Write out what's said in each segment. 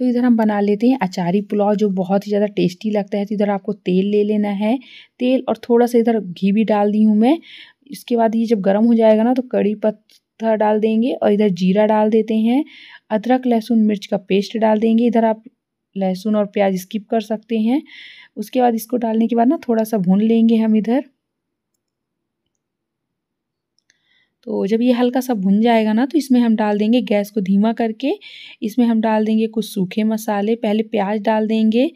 तो इधर हम बना लेते हैं अचारी पुलाव जो बहुत ही ज़्यादा टेस्टी लगता है तो इधर आपको तेल ले लेना है तेल और थोड़ा सा इधर घी भी डाल दी हूँ मैं इसके बाद ये जब गर्म हो जाएगा ना तो कड़ी पत्थर डाल देंगे और इधर जीरा डाल देते हैं अदरक लहसुन मिर्च का पेस्ट डाल देंगे इधर आप लहसुन और प्याज स्किप कर सकते हैं उसके बाद इसको डालने के बाद ना थोड़ा सा भून लेंगे हम इधर तो जब ये हल्का सा भुन जाएगा ना तो इसमें हम डाल देंगे गैस को धीमा करके इसमें हम डाल देंगे कुछ सूखे मसाले पहले प्याज डाल देंगे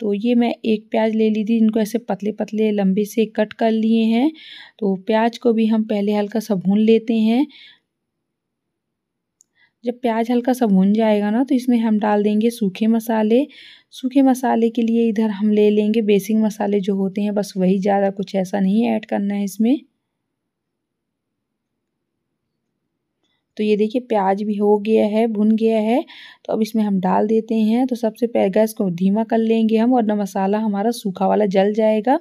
तो ये मैं एक प्याज ले ली थी इनको ऐसे पतले पतले लंबे से कट कर लिए हैं तो प्याज को भी हम पहले हल्का सा भून लेते हैं जब प्याज हल्का सा भुन जाएगा ना तो इसमें हम डाल देंगे सूखे मसाले सूखे मसाले के लिए इधर हम ले लेंगे बेसिक मसाले जो होते हैं बस वही ज़्यादा कुछ ऐसा नहीं ऐड करना है इसमें तो ये देखिए प्याज भी हो गया है भुन गया है तो अब इसमें हम डाल देते हैं तो सबसे पहले गैस को धीमा कर लेंगे हम और मसाला हमारा सूखा वाला जल जाएगा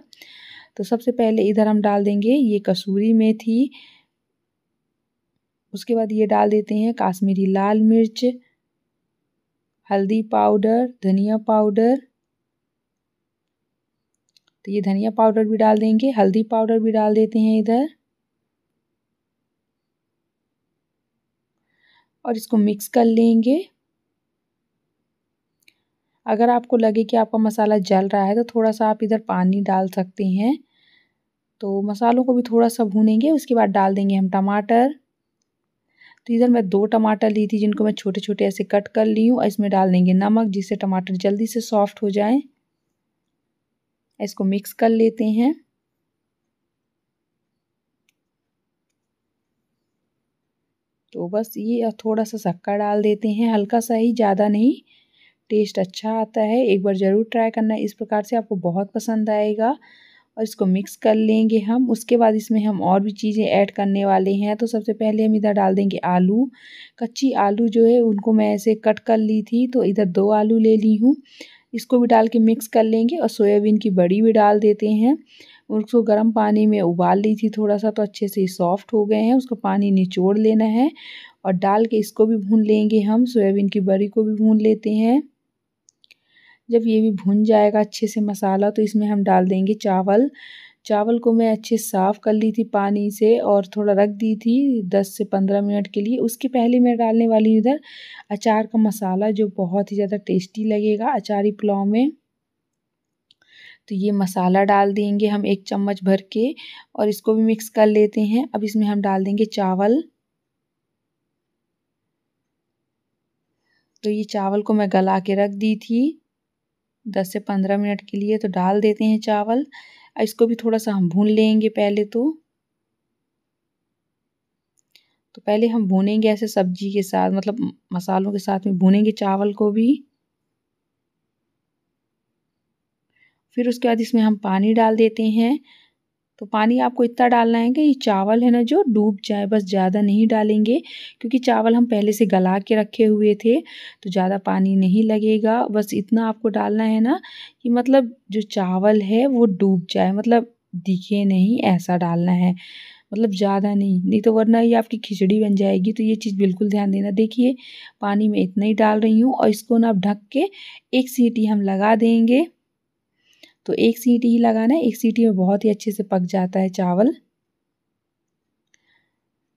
तो सबसे पहले इधर हम डाल देंगे ये कसूरी मेथी उसके बाद ये डाल देते हैं काश्मीरी लाल मिर्च हल्दी पाउडर धनिया पाउडर तो ये धनिया पाउडर भी डाल देंगे हल्दी पाउडर भी डाल देते हैं इधर और इसको मिक्स कर लेंगे अगर आपको लगे कि आपका मसाला जल रहा है तो थोड़ा सा आप इधर पानी डाल सकते हैं तो मसालों को भी थोड़ा सा भूनेंगे उसके बाद डाल देंगे हम टमाटर तो इधर मैं दो टमाटर ली थी जिनको मैं छोटे छोटे ऐसे कट कर ली हूँ इसमें डाल देंगे नमक जिससे टमाटर जल्दी से सॉफ्ट हो जाए इसको मिक्स कर लेते हैं तो बस ये थोड़ा सा शक्कर डाल देते हैं हल्का सा ही ज़्यादा नहीं टेस्ट अच्छा आता है एक बार ज़रूर ट्राई करना इस प्रकार से आपको बहुत पसंद आएगा और इसको मिक्स कर लेंगे हम उसके बाद इसमें हम और भी चीज़ें ऐड करने वाले हैं तो सबसे पहले हम इधर डाल देंगे आलू कच्ची आलू जो है उनको मैं ऐसे कट कर ली थी तो इधर दो आलू ले ली हूँ इसको भी डाल के मिक्स कर लेंगे और सोयाबीन की बड़ी भी डाल देते हैं उसको गर्म पानी में उबाल ली थी थोड़ा सा तो अच्छे से सॉफ्ट हो गए हैं उसको पानी निचोड़ लेना है और डाल के इसको भी भून लेंगे हम सोयाबीन की बड़ी को भी भून लेते हैं जब ये भी भून जाएगा अच्छे से मसाला तो इसमें हम डाल देंगे चावल चावल को मैं अच्छे साफ़ कर ली थी पानी से और थोड़ा रख दी थी दस से पंद्रह मिनट के लिए उसके पहले मैं डालने वाली इधर अचार का मसाला जो बहुत ही ज़्यादा टेस्टी लगेगा अचारी पुलाव में तो ये मसाला डाल देंगे हम एक चम्मच भर के और इसको भी मिक्स कर लेते हैं अब इसमें हम डाल देंगे चावल तो ये चावल को मैं गला के रख दी थी दस से पंद्रह मिनट के लिए तो डाल देते हैं चावल इसको भी थोड़ा सा हम भून लेंगे पहले तो तो पहले हम भूनेंगे ऐसे सब्जी के साथ मतलब मसालों के साथ में भूनेंगे चावल को भी फिर उसके बाद इसमें हम पानी डाल देते हैं तो पानी आपको इतना डालना है कि ये चावल है ना जो डूब जाए बस ज़्यादा नहीं डालेंगे क्योंकि चावल हम पहले से गला के रखे हुए थे तो ज़्यादा पानी नहीं लगेगा बस इतना आपको डालना है ना कि मतलब जो चावल है वो डूब जाए मतलब दिखे नहीं ऐसा डालना है मतलब ज़्यादा नहीं नहीं तो वरना ये आपकी खिचड़ी बन जाएगी तो ये चीज़ बिल्कुल ध्यान देना देखिए पानी में इतना ही डाल रही हूँ और इसको ना आप ढक के एक सीटी हम लगा देंगे तो एक सीटी ही लगाना है एक सीटी में बहुत ही अच्छे से पक जाता है चावल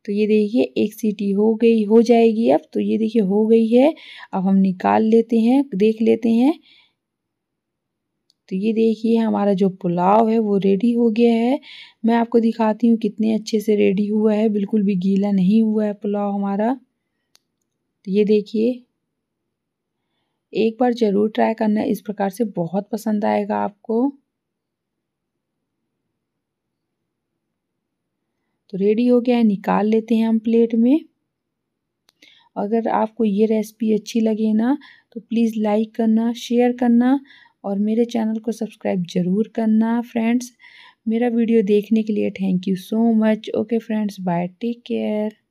तो ये देखिए एक सीटी हो गई हो जाएगी अब तो ये देखिए हो गई है अब हम निकाल लेते हैं देख लेते हैं तो ये देखिए हमारा जो पुलाव है वो रेडी हो गया है मैं आपको दिखाती हूँ कितने अच्छे से रेडी हुआ है बिल्कुल भी गीला नहीं हुआ है पुलाव हमारा तो ये देखिए एक बार ज़रूर ट्राई करना इस प्रकार से बहुत पसंद आएगा आपको तो रेडी हो गया है निकाल लेते हैं हम प्लेट में अगर आपको ये रेसिपी अच्छी लगे ना तो प्लीज़ लाइक करना शेयर करना और मेरे चैनल को सब्सक्राइब ज़रूर करना फ्रेंड्स मेरा वीडियो देखने के लिए thank you so much okay friends bye take care